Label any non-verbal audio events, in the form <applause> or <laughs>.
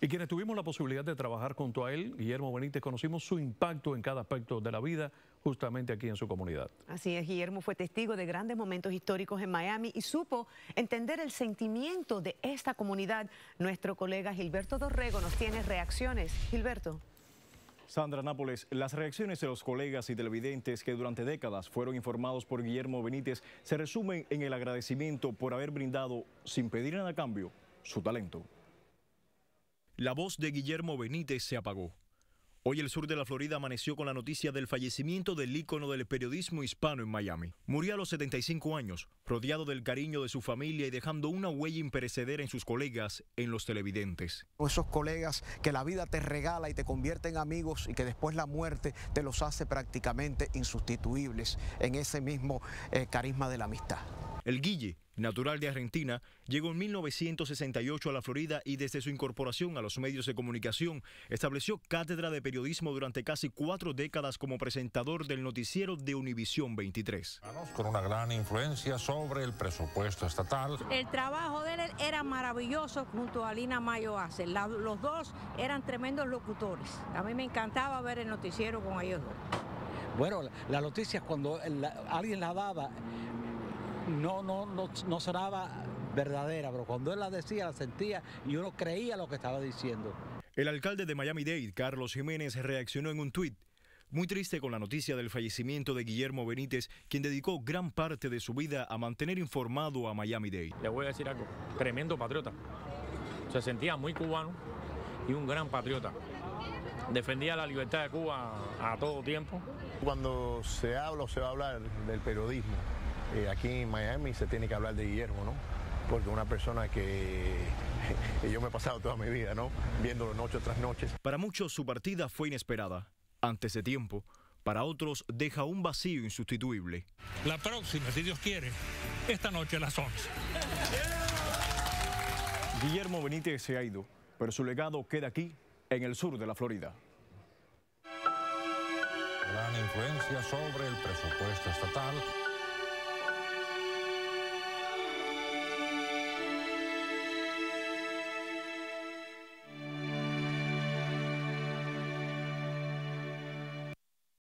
Y quienes tuvimos la posibilidad de trabajar junto a él, Guillermo Benítez, conocimos su impacto en cada aspecto de la vida, justamente aquí en su comunidad. Así es, Guillermo fue testigo de grandes momentos históricos en Miami y supo entender el sentimiento de esta comunidad. Nuestro colega Gilberto Dorrego nos tiene reacciones. Gilberto. Sandra Nápoles, las reacciones de los colegas y televidentes que durante décadas fueron informados por Guillermo Benítez se resumen en el agradecimiento por haber brindado, sin pedir nada a cambio, su talento. La voz de Guillermo Benítez se apagó. Hoy el sur de la Florida amaneció con la noticia del fallecimiento del ícono del periodismo hispano en Miami. Murió a los 75 años, rodeado del cariño de su familia y dejando una huella imperecedera en sus colegas, en los televidentes. Esos colegas que la vida te regala y te convierte en amigos y que después la muerte te los hace prácticamente insustituibles en ese mismo eh, carisma de la amistad. El Guille, natural de Argentina, llegó en 1968 a la Florida y desde su incorporación a los medios de comunicación estableció cátedra de periodismo durante casi cuatro décadas como presentador del noticiero de Univisión 23. Con una gran influencia sobre el presupuesto estatal. El trabajo de él era maravilloso junto a Lina Mayo Ace. Los dos eran tremendos locutores. A mí me encantaba ver el noticiero con ellos dos. Bueno, las noticias cuando alguien la daba no, no, no, no sonaba verdadera, pero cuando él la decía, la sentía y uno creía lo que estaba diciendo. El alcalde de Miami-Dade, Carlos Jiménez, reaccionó en un tuit. Muy triste con la noticia del fallecimiento de Guillermo Benítez, quien dedicó gran parte de su vida a mantener informado a Miami-Dade. Le voy a decir algo, tremendo patriota. Se sentía muy cubano y un gran patriota. Defendía la libertad de Cuba a todo tiempo. Cuando se habla o se va a hablar del periodismo, eh, aquí en Miami se tiene que hablar de Guillermo, ¿no? Porque una persona <laughs> que yo me he pasado toda mi vida, ¿no? Viéndolo noche tras noche. Para muchos su partida fue inesperada, antes de tiempo. Para otros deja un vacío insustituible. La próxima, si Dios quiere, esta noche a las 11. Guillermo Benítez se ha ido, pero su legado queda aquí, en el sur de la Florida. Gran influencia sobre el presupuesto estatal.